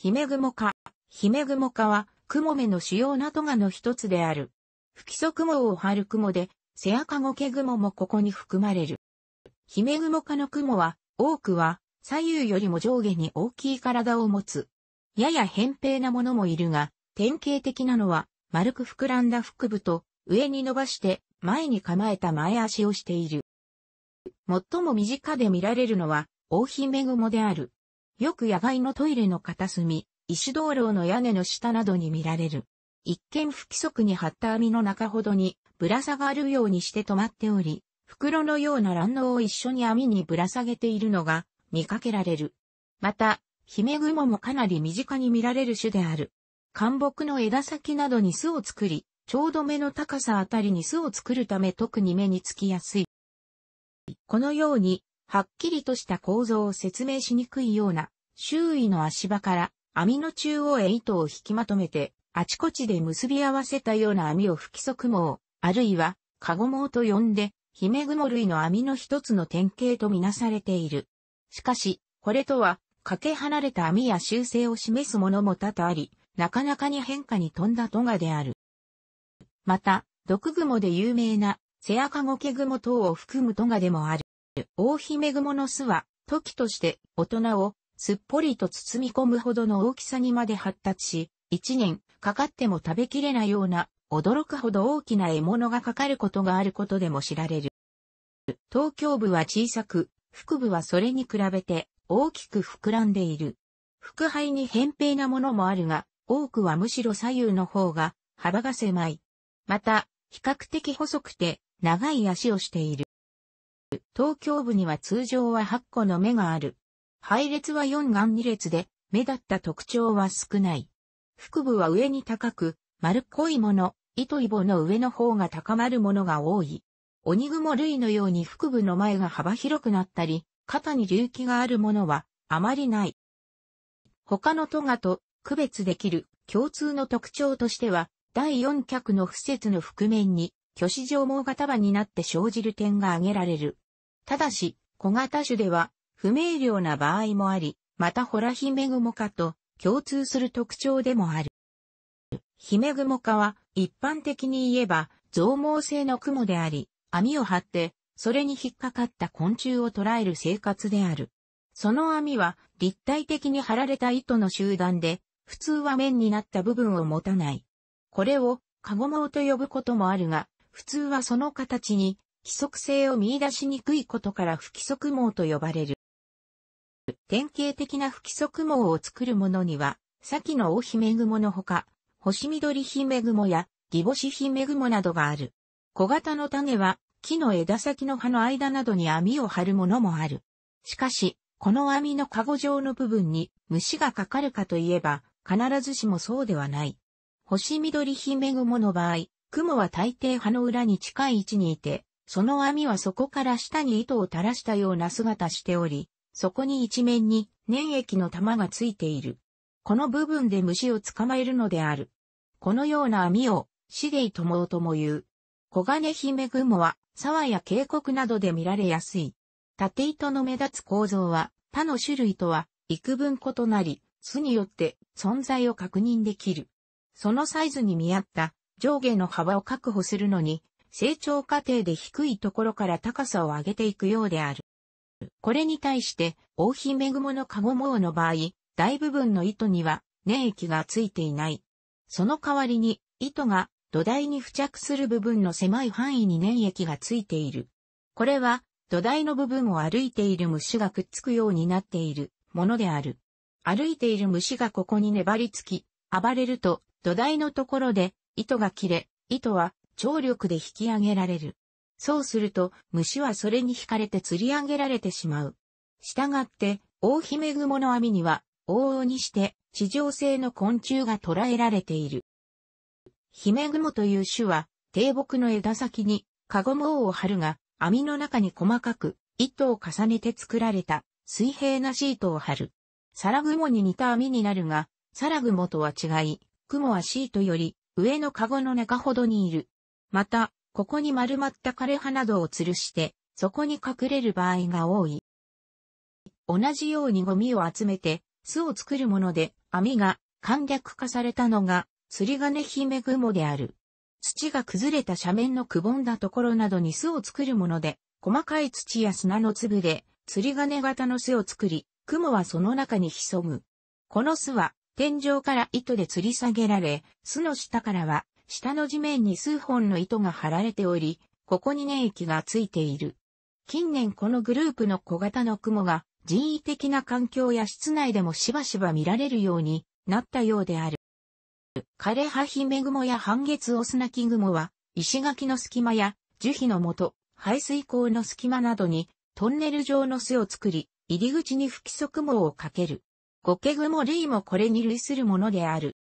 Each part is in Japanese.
姫雲科。姫雲科は、雲目の主要なトガの一つである。不規則雲を張る雲で、セアカゴケ雲もここに含まれる。姫雲科の雲は、多くは、左右よりも上下に大きい体を持つ。やや扁平なものもいるが、典型的なのは、丸く膨らんだ腹部と、上に伸ばして、前に構えた前足をしている。最も身近で見られるのは、大姫雲である。よく野外のトイレの片隅、石灯籠の屋根の下などに見られる。一見不規則に張った網の中ほどにぶら下がるようにして止まっており、袋のような卵嚢を一緒に網にぶら下げているのが見かけられる。また、ヒメグモもかなり身近に見られる種である。干木の枝先などに巣を作り、ちょうど目の高さあたりに巣を作るため特に目につきやすい。このようにはっきりとした構造を説明しにくいような、周囲の足場から網の中央へ糸を引きまとめて、あちこちで結び合わせたような網を不規則網、あるいは、カゴ網と呼んで、ヒメグモ類の網の一つの典型とみなされている。しかし、これとは、かけ離れた網や修正を示すものも多々あり、なかなかに変化に富んだトガである。また、毒蜘蛛で有名な、セアカゴケグモ等を含むトガでもある。大姫雲の巣は、時として大人をすっぽりと包み込むほどの大きさにまで発達し、一年かかっても食べきれないような驚くほど大きな獲物がかかることがあることでも知られる。東京部は小さく、腹部はそれに比べて大きく膨らんでいる。腹背に扁平なものもあるが、多くはむしろ左右の方が幅が狭い。また、比較的細くて長い足をしている。頭胸部には通常は8個の目がある。配列は4眼2列で、目立った特徴は少ない。腹部は上に高く、丸っこいもの、糸イボの上の方が高まるものが多い。鬼雲類のように腹部の前が幅広くなったり、肩に隆起があるものはあまりない。他のトガと区別できる共通の特徴としては、第4脚の不節の覆面に巨子上毛型場になって生じる点が挙げられる。ただし、小型種では不明瞭な場合もあり、またホラヒメグモ科と共通する特徴でもある。ヒメグモ科は一般的に言えば増毛性の雲であり、網を張って、それに引っかかった昆虫を捕らえる生活である。その網は立体的に張られた糸の集団で、普通は面になった部分を持たない。これをカゴウと呼ぶこともあるが、普通はその形に規則性を見出しにくいことから不規則網と呼ばれる。典型的な不規則網を作るものには、先の大姫雲のほか、星緑姫雲やギボシ姫雲などがある。小型の種は木の枝先の葉の間などに網を張るものもある。しかし、この網のカゴ状の部分に虫がかかるかといえば、必ずしもそうではない。星緑姫雲の場合、雲は大抵葉の裏に近い位置にいて、その網はそこから下に糸を垂らしたような姿しており、そこに一面に粘液の玉がついている。この部分で虫を捕まえるのである。このような網を、シデイともとも言う。黄金姫雲は、沢や渓谷などで見られやすい。縦糸の目立つ構造は、他の種類とは、幾分異なり、巣によって存在を確認できる。そのサイズに見合った上下の幅を確保するのに、成長過程で低いところから高さを上げていくようである。これに対して、大姫雲のカゴモウの場合、大部分の糸には粘液がついていない。その代わりに、糸が土台に付着する部分の狭い範囲に粘液がついている。これは、土台の部分を歩いている虫がくっつくようになっているものである。歩いている虫がここに粘りつき、暴れると土台のところで糸が切れ、糸は張力で引き上げられる。そうすると、虫はそれに引かれて釣り上げられてしまう。したがって、大姫雲の網には、往々にして、地上性の昆虫が捕らえられている。姫雲という種は、低木の枝先に、カゴモを張るが、網の中に細かく、糸を重ねて作られた、水平なシートを張る。サラグモに似た網になるが、サラグモとは違い、雲はシートより上のカゴの中ほどにいる。また、ここに丸まった枯葉などを吊るして、そこに隠れる場合が多い。同じようにゴミを集めて、巣を作るもので、網が簡略化されたのが、釣り金姫雲である。土が崩れた斜面のくぼんだところなどに巣を作るもので、細かい土や砂の粒で、釣り金型の巣を作り、雲はその中に潜む。この巣は、天井から糸で吊り下げられ、巣の下からは、下の地面に数本の糸が張られており、ここに粘液がついている。近年このグループの小型の雲が人為的な環境や室内でもしばしば見られるようになったようである。枯れ葉ヒメグモや半月オスナキグモは石垣の隙間や樹皮の元、排水口の隙間などにトンネル状の巣を作り、入り口に不規則網をかける。ゴケグモ類もこれに類するものである。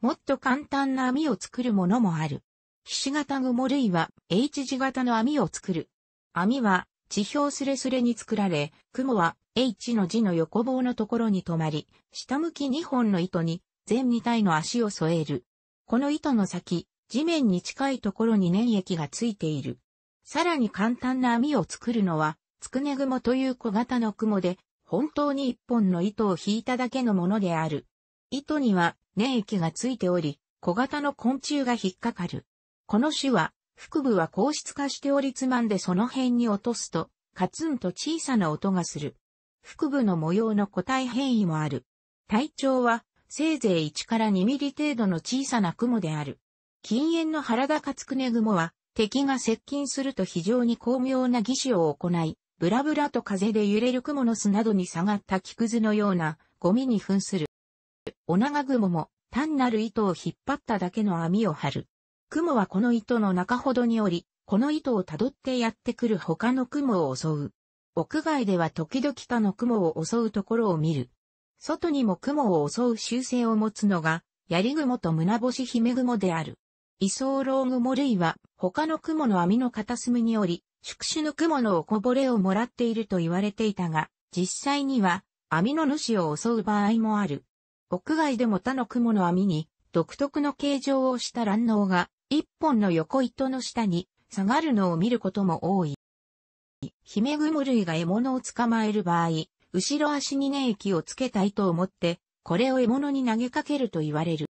もっと簡単な網を作るものもある。ひし形雲類は H 字型の網を作る。網は地表すれすれに作られ、雲は H の字の横棒のところに止まり、下向き2本の糸に全2体の足を添える。この糸の先、地面に近いところに粘液がついている。さらに簡単な網を作るのは、つくね雲という小型の雲で、本当に一本の糸を引いただけのものである。糸には粘液がついており、小型の昆虫が引っかかる。この種は、腹部は硬質化しておりつまんでその辺に落とすと、カツンと小さな音がする。腹部の模様の個体変異もある。体長は、せいぜい1から2ミリ程度の小さな雲である。禁煙の原田カツクネグモは、敵が接近すると非常に巧妙な儀式を行い、ブラブラと風で揺れる雲の巣などに下がった木くずのようなゴミに噴する。オナガ雲も単なる糸を引っ張っただけの網を張る。雲はこの糸の中ほどにおり、この糸をたどってやってくる他の雲を襲う。屋外では時々他の雲を襲うところを見る。外にも雲を襲う習性を持つのが、槍雲と胸星姫雲である。イソーロウ雲類は他の雲の網の片隅におり、宿主の雲のおこぼれをもらっていると言われていたが、実際には網の主を襲う場合もある。屋外でも他の雲の網に独特の形状をした卵脳が一本の横糸の下に下がるのを見ることも多い。ヒメグモ類が獲物を捕まえる場合、後ろ足に粘液をつけたいと思って、これを獲物に投げかけると言われる。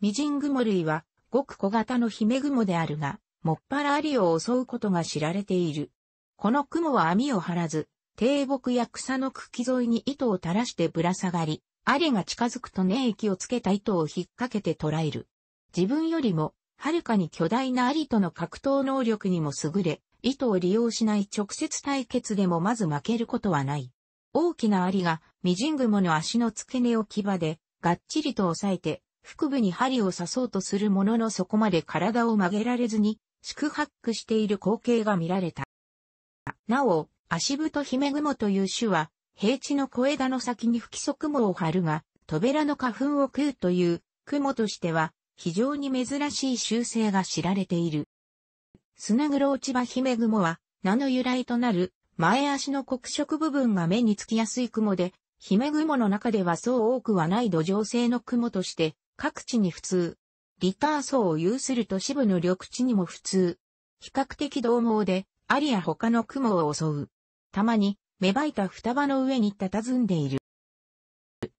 ミジングモ類はごく小型のヒメグモであるが、もっぱらアリを襲うことが知られている。この雲は網を張らず、低木や草の茎沿いに糸を垂らしてぶら下がり、アリが近づくと粘液をつけた糸を引っ掛けて捕らえる。自分よりも、はるかに巨大なアリとの格闘能力にも優れ、糸を利用しない直接対決でもまず負けることはない。大きなアリが、ミジングモの足の付け根を牙で、がっちりと押さえて、腹部に針を刺そうとするもののそこまで体を曲げられずに、宿泊している光景が見られた。なお、足太姫雲という種は、平地の小枝の先に不規則雲を張るが、扉の花粉を食うという雲としては、非常に珍しい習性が知られている。ス黒グロ落ち葉姫雲は、名の由来となる、前足の黒色部分が目につきやすい雲で、姫雲の中ではそう多くはない土壌性の雲として、各地に普通、リター層を有する都市部の緑地にも普通。比較的獰猛で、アリや他の雲を襲う。たまに、芽生えた双葉の上に佇んでいる。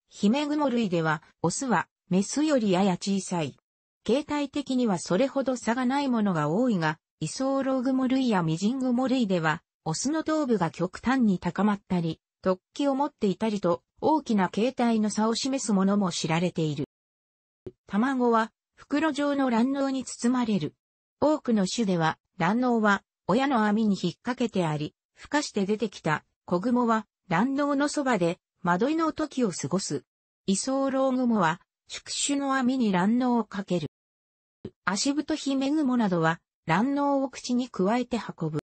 ヒメグモ類では、オスは、メスよりやや小さい。形態的にはそれほど差がないものが多いが、イソーログモ類やミジングモ類では、オスの頭部が極端に高まったり、突起を持っていたりと、大きな形態の差を示すものも知られている。卵は、袋状の卵脳に包まれる。多くの種では、卵脳は親の網に引っ掛けてあり、孵化して出てきた子蛛は卵脳のそばで惑いの時を過ごす。イソウロウ雲は宿主の網に卵脳をかける。足太ヒメグモなどは卵脳を口に加えて運ぶ。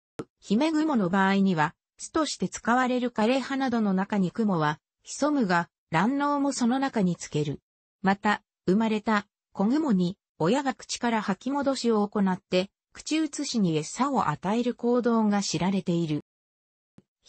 ヒメグモの場合には、巣として使われる枯れ葉などの中に蜘蛛は潜むが、卵脳もその中につける。また、生まれた子雲に親が口から吐き戻しを行って、口移しに餌を与える行動が知られている。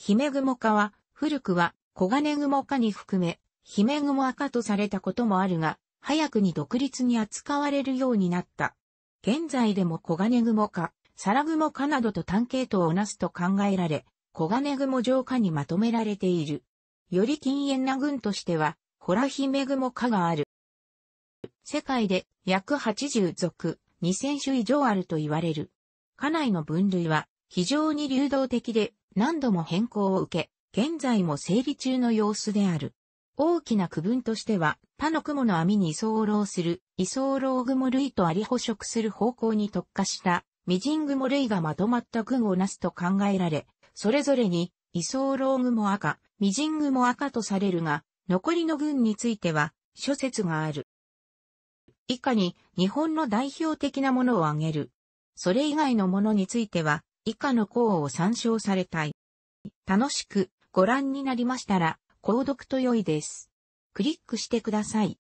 グモ科は、古くは小金モ科に含め、姫雲赤とされたこともあるが、早くに独立に扱われるようになった。現在でも小金モ科、サラモ科などと単系統をなすと考えられ、小金モ上科にまとめられている。より禁煙な群としては、ホラグモ科がある。世界で約80族、2000種以上あると言われる。家内の分類は非常に流動的で何度も変更を受け、現在も整理中の様子である。大きな区分としては、他の雲の網に居候する、居候雲類とあり捕食する方向に特化した、ミジンモ類がまとまった群をなすと考えられ、それぞれに、居候雲赤、ミジンも赤とされるが、残りの群については、諸説がある。以下に日本の代表的なものを挙げる。それ以外のものについては以下の項を参照されたい。楽しくご覧になりましたら、購読と良いです。クリックしてください。